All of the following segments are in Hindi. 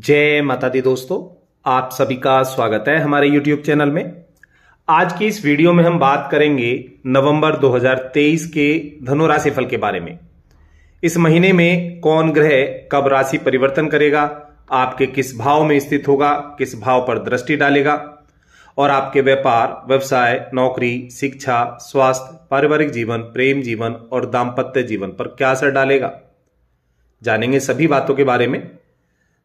जय माता दी दोस्तों आप सभी का स्वागत है हमारे YouTube चैनल में आज की इस वीडियो में हम बात करेंगे नवंबर 2023 के धनु राशि फल के बारे में इस महीने में कौन ग्रह कब राशि परिवर्तन करेगा आपके किस भाव में स्थित होगा किस भाव पर दृष्टि डालेगा और आपके व्यापार व्यवसाय नौकरी शिक्षा स्वास्थ्य पारिवारिक जीवन प्रेम जीवन और दाम्पत्य जीवन पर क्या असर डालेगा जानेंगे सभी बातों के बारे में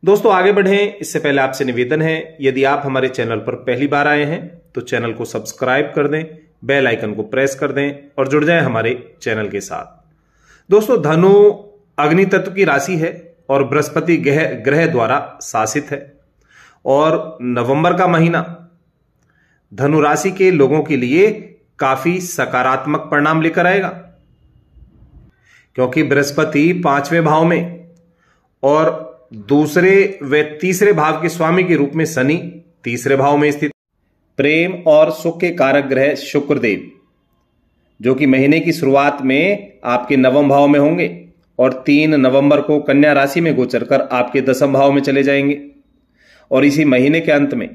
दोस्तों आगे बढ़ें इससे पहले आपसे निवेदन है यदि आप हमारे चैनल पर पहली बार आए हैं तो चैनल को सब्सक्राइब कर दें बेल आइकन को प्रेस कर दें और जुड़ जाएं हमारे चैनल के साथ दोस्तों धनु अग्नि तत्व की राशि है और बृहस्पति ग्रह ग्रह द्वारा शासित है और नवंबर का महीना धनु राशि के लोगों के लिए काफी सकारात्मक परिणाम लेकर आएगा क्योंकि बृहस्पति पांचवें भाव में और दूसरे व तीसरे भाव के स्वामी के रूप में शनि तीसरे भाव में स्थित प्रेम और सुख के कारक ग्रह शुक्रदेव जो कि महीने की शुरुआत में आपके नवम भाव में होंगे और तीन नवंबर को कन्या राशि में गोचर कर आपके दसम भाव में चले जाएंगे और इसी महीने के अंत में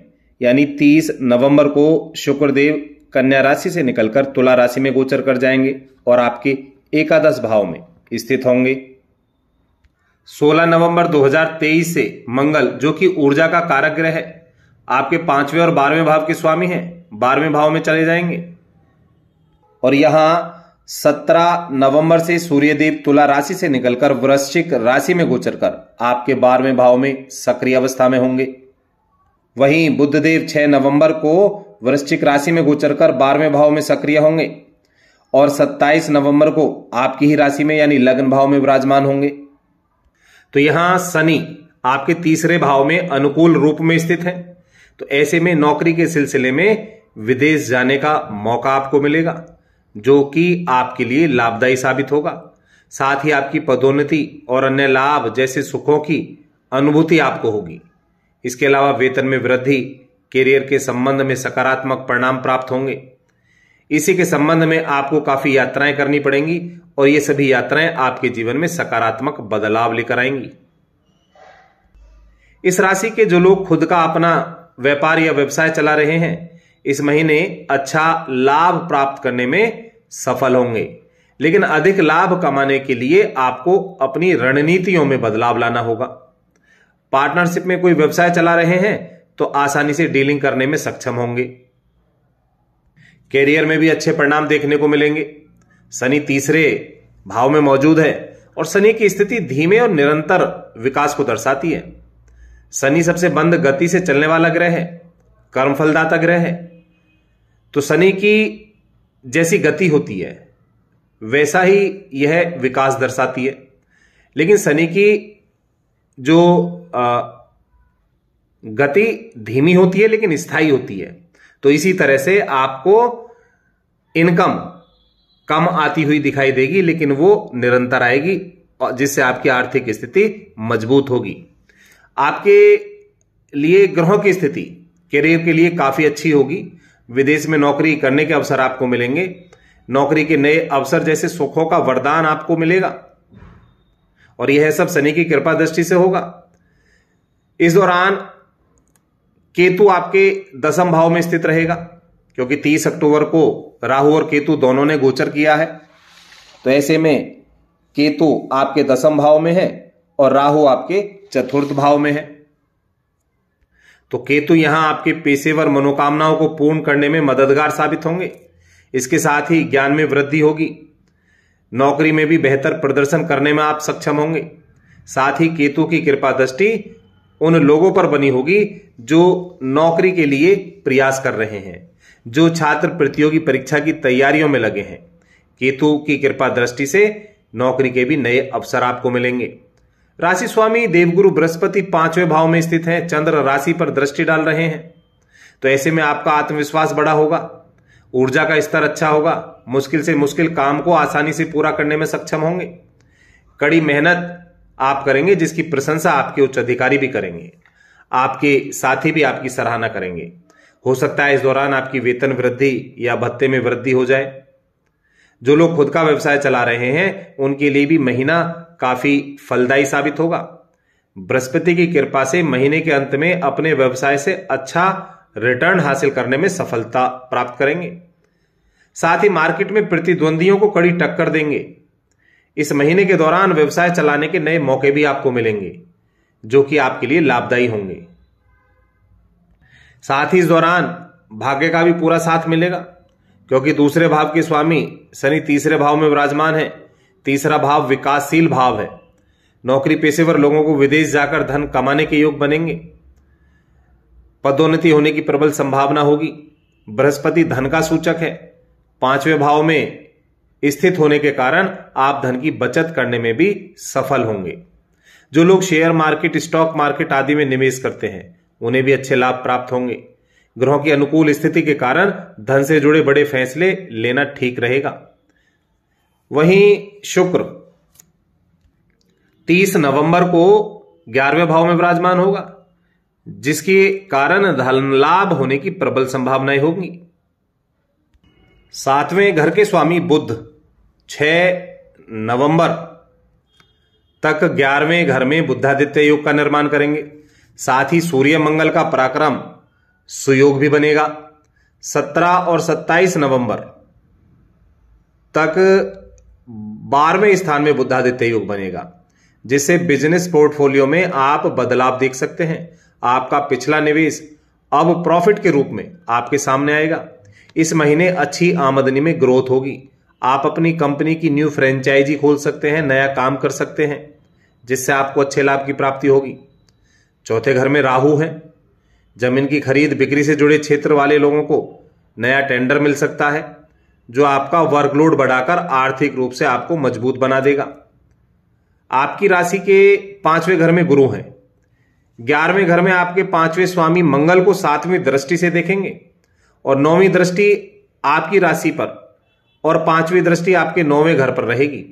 यानी तीस नवंबर को शुक्रदेव कन्या राशि से निकलकर तुला राशि में गोचर कर जाएंगे और आपके एकादश भाव में स्थित होंगे 16 नवंबर 2023 से मंगल जो कि ऊर्जा का कारक ग्रह है आपके पांचवें और बारहवें भाव के स्वामी हैं बारहवें भाव में चले जाएंगे और यहां 17 नवंबर से सूर्यदेव तुला राशि से निकलकर वृश्चिक राशि में गोचर कर आपके बारहवें भाव में सक्रिय अवस्था में होंगे वहीं बुद्धदेव 6 नवंबर को वृश्चिक राशि में गोचर कर बारहवें भाव में सक्रिय होंगे और 27 नवंबर को आपकी ही राशि में यानी लग्न भाव में विराजमान होंगे तो यहां शनि आपके तीसरे भाव में अनुकूल रूप में स्थित है तो ऐसे में नौकरी के सिलसिले में विदेश जाने का मौका आपको मिलेगा जो कि आपके लिए लाभदायी साबित होगा साथ ही आपकी पदोन्नति और अन्य लाभ जैसे सुखों की अनुभूति आपको होगी इसके अलावा वेतन में वृद्धि करियर के संबंध में सकारात्मक परिणाम प्राप्त होंगे इसी के संबंध में आपको काफी यात्राएं करनी पड़ेंगी और ये सभी यात्राएं आपके जीवन में सकारात्मक बदलाव लेकर आएंगी इस राशि के जो लोग खुद का अपना व्यापार या व्यवसाय चला रहे हैं इस महीने अच्छा लाभ प्राप्त करने में सफल होंगे लेकिन अधिक लाभ कमाने के लिए आपको अपनी रणनीतियों में बदलाव लाना होगा पार्टनरशिप में कोई व्यवसाय चला रहे हैं तो आसानी से डीलिंग करने में सक्षम होंगे कैरियर में भी अच्छे परिणाम देखने को मिलेंगे शनि तीसरे भाव में मौजूद है और शनि की स्थिति धीमे और निरंतर विकास को दर्शाती है शनि सबसे बंद गति से चलने वाला ग्रह है कर्मफलदाता ग्रह है तो शनि की जैसी गति होती है वैसा ही यह विकास दर्शाती है लेकिन शनि की जो आ, गति धीमी होती है लेकिन स्थायी होती है तो इसी तरह से आपको इनकम कम आती हुई दिखाई देगी लेकिन वो निरंतर आएगी और जिससे आपकी आर्थिक स्थिति मजबूत होगी आपके लिए ग्रहों की स्थिति करियर के लिए काफ़ी अच्छी होगी विदेश में नौकरी करने के अवसर आपको मिलेंगे नौकरी के नए अवसर जैसे सुखों का वरदान आपको मिलेगा और यह सब शनि की कृपा दृष्टि से होगा इस दौरान केतु आपके दसम भाव में स्थित रहेगा क्योंकि 30 अक्टूबर को राहु और केतु दोनों ने गोचर किया है तो ऐसे में केतु आपके दसम भाव में है और राहु आपके चतुर्थ भाव में है तो केतु यहां आपके पेशेवर मनोकामनाओं को पूर्ण करने में मददगार साबित होंगे इसके साथ ही ज्ञान में वृद्धि होगी नौकरी में भी बेहतर प्रदर्शन करने में आप सक्षम होंगे साथ ही केतु की कृपा दृष्टि उन लोगों पर बनी होगी जो नौकरी के लिए प्रयास कर रहे हैं जो छात्र प्रतियोगी परीक्षा की तैयारियों में लगे हैं केतु की कृपा दृष्टि से नौकरी के भी नए अवसर आपको मिलेंगे राशि स्वामी देवगुरु बृहस्पति पांचवें भाव में स्थित हैं चंद्र राशि पर दृष्टि डाल रहे हैं तो ऐसे में आपका आत्मविश्वास बड़ा होगा ऊर्जा का स्तर अच्छा होगा मुश्किल से मुश्किल काम को आसानी से पूरा करने में सक्षम होंगे कड़ी मेहनत आप करेंगे जिसकी प्रशंसा आपके उच्च अधिकारी भी करेंगे आपके साथी भी आपकी सराहना करेंगे हो सकता है इस दौरान आपकी वेतन वृद्धि या भत्ते में वृद्धि हो जाए जो लोग खुद का व्यवसाय चला रहे हैं उनके लिए भी महीना काफी फलदायी साबित होगा बृहस्पति की कृपा से महीने के अंत में अपने व्यवसाय से अच्छा रिटर्न हासिल करने में सफलता प्राप्त करेंगे साथ ही मार्केट में प्रतिद्वंदियों को कड़ी टक्कर देंगे इस महीने के दौरान व्यवसाय चलाने के नए मौके भी आपको मिलेंगे जो कि आपके लिए लाभदायी होंगे साथ ही इस दौरान भाग्य का भी पूरा साथ मिलेगा क्योंकि दूसरे भाव के स्वामी शनि तीसरे भाव में विराजमान है तीसरा भाव विकासशील भाव है नौकरी पेशेवर लोगों को विदेश जाकर धन कमाने के योग बनेंगे पदोन्नति होने की प्रबल संभावना होगी बृहस्पति धन का सूचक है पांचवें भाव में स्थित होने के कारण आप धन की बचत करने में भी सफल होंगे जो लोग शेयर मार्केट स्टॉक मार्केट आदि में निवेश करते हैं उन्हें भी अच्छे लाभ प्राप्त होंगे ग्रहों की अनुकूल स्थिति के कारण धन से जुड़े बड़े फैसले लेना ठीक रहेगा वहीं शुक्र 30 नवंबर को ग्यारहवें भाव में विराजमान होगा जिसके कारण धन लाभ होने की प्रबल संभावनाएं होंगी सातवें घर के स्वामी बुद्ध 6 नवंबर तक ग्यारहवें घर में बुद्धादित्य योग का निर्माण करेंगे साथ ही सूर्य मंगल का पराक्रम सुयोग भी बनेगा 17 और 27 नवंबर तक बारहवें स्थान में बुद्धादित्य योग बनेगा जिससे बिजनेस पोर्टफोलियो में आप बदलाव देख सकते हैं आपका पिछला निवेश अब प्रॉफिट के रूप में आपके सामने आएगा इस महीने अच्छी आमदनी में ग्रोथ होगी आप अपनी कंपनी की न्यू फ्रेंचाइजी खोल सकते हैं नया काम कर सकते हैं जिससे आपको अच्छे लाभ की प्राप्ति होगी चौथे घर में राहु है जमीन की खरीद बिक्री से जुड़े क्षेत्र वाले लोगों को नया टेंडर मिल सकता है जो आपका वर्कलोड बढ़ाकर आर्थिक रूप से आपको मजबूत बना देगा आपकी राशि के पांचवें घर में गुरु हैं ग्यारहवें घर में आपके पांचवें स्वामी मंगल को सातवीं दृष्टि से देखेंगे और नौवीं दृष्टि आपकी राशि पर और पांचवी दृष्टि आपके नौवें घर पर रहेगी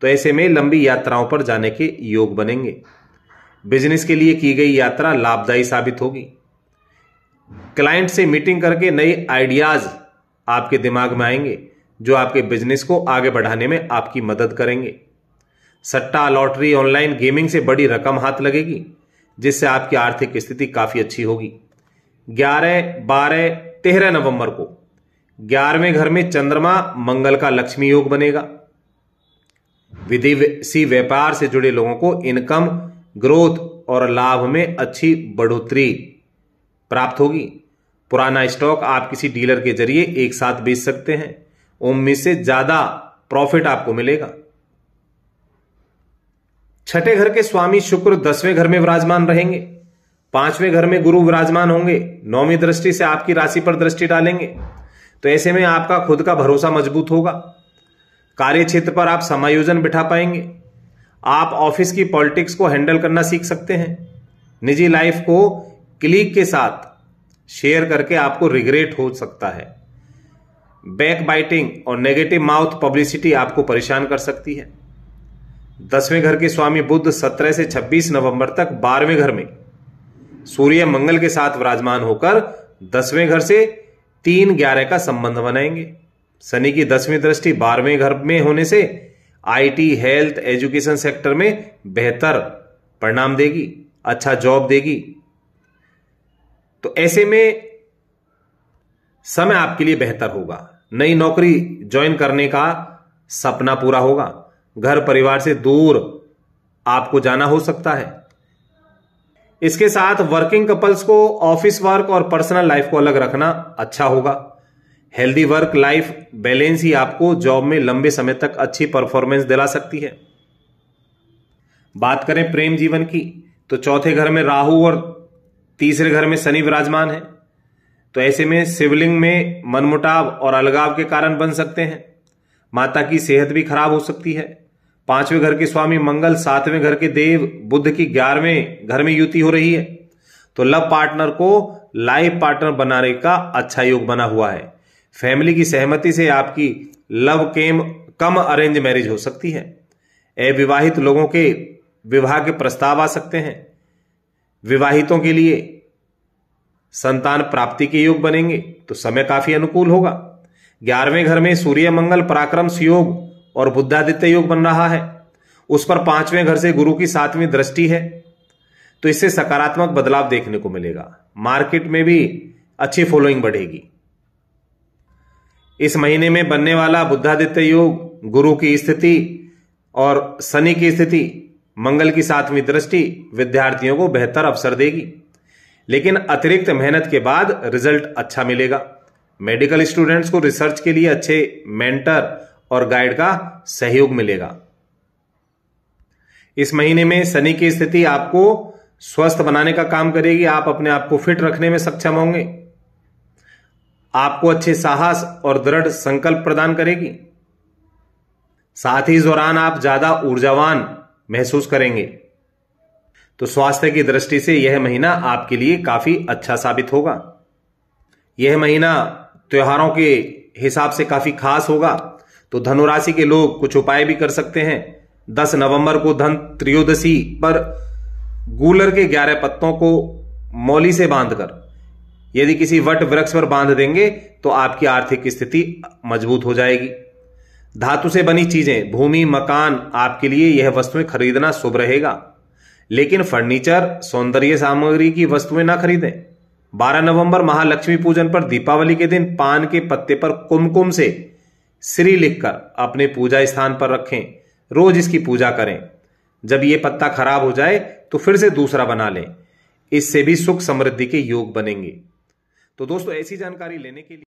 तो ऐसे में लंबी यात्राओं पर जाने के योग बनेंगे बिजनेस के लिए की गई यात्रा लाभदायी साबित होगी क्लाइंट से मीटिंग करके नए आइडियाज आपके दिमाग में आएंगे जो आपके बिजनेस को आगे बढ़ाने में आपकी मदद करेंगे सट्टा लॉटरी ऑनलाइन गेमिंग से बड़ी रकम हाथ लगेगी जिससे आपकी आर्थिक स्थिति काफी अच्छी होगी ग्यारह बारह तेरह नवंबर को ग्यारहवें घर में चंद्रमा मंगल का लक्ष्मी योग बनेगा विदेशी व्यापार से जुड़े लोगों को इनकम ग्रोथ और लाभ में अच्छी बढ़ोतरी प्राप्त होगी पुराना स्टॉक आप किसी डीलर के जरिए एक साथ बेच सकते हैं उम्मीद से ज्यादा प्रॉफिट आपको मिलेगा छठे घर के स्वामी शुक्र दसवें घर में विराजमान रहेंगे पांचवें घर में गुरु विराजमान होंगे नौवीं दृष्टि से आपकी राशि पर दृष्टि डालेंगे तो ऐसे में आपका खुद का भरोसा मजबूत होगा कार्य क्षेत्र पर आप समायोजन बिठा पाएंगे आप ऑफिस की पॉलिटिक्स को हैंडल करना सीख सकते हैं निजी लाइफ को क्लिक के साथ शेयर करके आपको रिग्रेट हो सकता है बैक बाइटिंग और नेगेटिव माउथ पब्लिसिटी आपको परेशान कर सकती है दसवें घर के स्वामी बुद्ध 17 से 26 नवंबर तक बारहवें घर में सूर्य मंगल के साथ विराजमान होकर दसवें घर से तीन ग्यारह का संबंध बनाएंगे शनि की दसवीं दृष्टि बारहवें घर में होने से आईटी हेल्थ एजुकेशन सेक्टर में बेहतर परिणाम देगी अच्छा जॉब देगी तो ऐसे में समय आपके लिए बेहतर होगा नई नौकरी ज्वाइन करने का सपना पूरा होगा घर परिवार से दूर आपको जाना हो सकता है इसके साथ वर्किंग कपल्स को ऑफिस वर्क और पर्सनल लाइफ को अलग रखना अच्छा होगा हेल्दी वर्क लाइफ बैलेंस ही आपको जॉब में लंबे समय तक अच्छी परफॉर्मेंस दिला सकती है बात करें प्रेम जीवन की तो चौथे घर में राहु और तीसरे घर में शनि विराजमान है तो ऐसे में शिवलिंग में मनमुटाव और अलगाव के कारण बन सकते हैं माता की सेहत भी खराब हो सकती है पांचवें घर के स्वामी मंगल सातवें घर के देव बुद्ध की ग्यारहवें घर में युति हो रही है तो लव पार्टनर को लाइफ पार्टनर बनाने का अच्छा योग बना हुआ है फैमिली की सहमति से आपकी love came cum arrange marriage हो सकती है अविवाहित लोगों के विवाह के प्रस्ताव आ सकते हैं विवाहितों के लिए संतान प्राप्ति के योग बनेंगे तो समय काफी अनुकूल होगा ग्यारहवें घर में सूर्य मंगल पराक्रम सुयोग और बुद्धादित्य योग बन रहा है उस पर पांचवें घर से गुरु की सातवीं दृष्टि है तो इससे सकारात्मक बदलाव देखने को मिलेगा मार्केट में भी अच्छी फॉलोइंग बढ़ेगी इस महीने में बनने वाला बुद्धादित्य योग गुरु की स्थिति और शनि की स्थिति मंगल की सातवीं दृष्टि विद्यार्थियों को बेहतर अवसर देगी लेकिन अतिरिक्त मेहनत के बाद रिजल्ट अच्छा मिलेगा मेडिकल स्टूडेंट्स को रिसर्च के लिए अच्छे मेंटर और गाइड का सहयोग मिलेगा इस महीने में शनि की स्थिति आपको स्वस्थ बनाने का काम करेगी आप अपने आप को फिट रखने में सक्षम होंगे आपको अच्छे साहस और दृढ़ संकल्प प्रदान करेगी साथ ही इस दौरान आप ज्यादा ऊर्जावान महसूस करेंगे तो स्वास्थ्य की दृष्टि से यह महीना आपके लिए काफी अच्छा साबित होगा यह महीना त्योहारों के हिसाब से काफी खास होगा तो धनुराशि के लोग कुछ उपाय भी कर सकते हैं दस नवंबर को धन त्रियोदशी पर गूलर के ग्यारह पत्तों को मौली से बांधकर यदि किसी वट वृक्ष पर बांध देंगे तो आपकी आर्थिक स्थिति मजबूत हो जाएगी धातु से बनी चीजें भूमि मकान आपके लिए यह वस्तुएं खरीदना शुभ रहेगा लेकिन फर्नीचर सौंदर्य सामग्री की वस्तुएं ना खरीदें 12 नवंबर महालक्ष्मी पूजन पर दीपावली के दिन पान के पत्ते पर कुमकुम से श्री लिखकर अपने पूजा स्थान पर रखें रोज इसकी पूजा करें जब ये पत्ता खराब हो जाए तो फिर से दूसरा बना लें इससे भी सुख समृद्धि के योग बनेंगे तो दोस्तों ऐसी जानकारी लेने के लिए